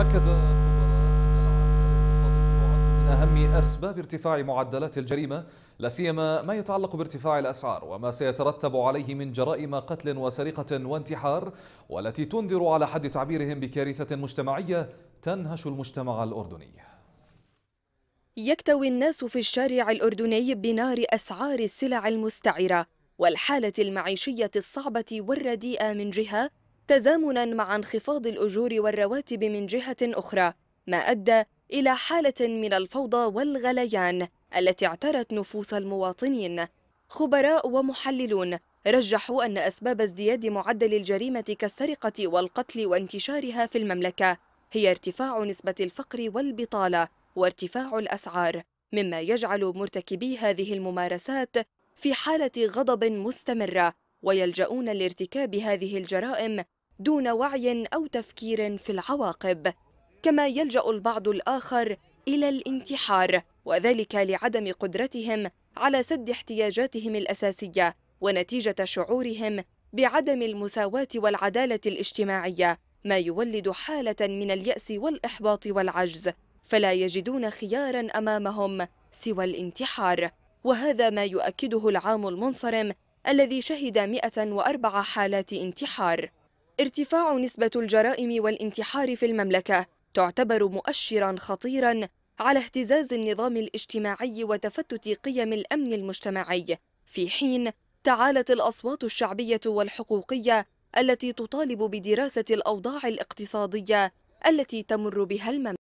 أكد من أهم أسباب ارتفاع معدلات الجريمة لا سيما ما يتعلق بارتفاع الأسعار وما سيترتب عليه من جرائم قتل وسرقة وانتحار والتي تنذر على حد تعبيرهم بكارثة مجتمعية تنهش المجتمع الأردني يكتوي الناس في الشارع الأردني بنار أسعار السلع المستعرة والحالة المعيشية الصعبة والرديئة من جهة تزامنا مع انخفاض الأجور والرواتب من جهة أخرى ما أدى إلى حالة من الفوضى والغليان التي اعترت نفوس المواطنين خبراء ومحللون رجحوا أن أسباب ازدياد معدل الجريمة كالسرقة والقتل وانتشارها في المملكة هي ارتفاع نسبة الفقر والبطالة وارتفاع الأسعار مما يجعل مرتكبي هذه الممارسات في حالة غضب مستمرة ويلجؤون لارتكاب هذه الجرائم دون وعي أو تفكير في العواقب كما يلجأ البعض الآخر إلى الانتحار وذلك لعدم قدرتهم على سد احتياجاتهم الأساسية ونتيجة شعورهم بعدم المساواة والعدالة الاجتماعية ما يولد حالة من اليأس والإحباط والعجز فلا يجدون خياراً أمامهم سوى الانتحار وهذا ما يؤكده العام المنصرم الذي شهد 104 حالات انتحار ارتفاع نسبة الجرائم والانتحار في المملكة تعتبر مؤشرا خطيرا على اهتزاز النظام الاجتماعي وتفتت قيم الأمن المجتمعي في حين تعالت الأصوات الشعبية والحقوقية التي تطالب بدراسة الأوضاع الاقتصادية التي تمر بها المملكة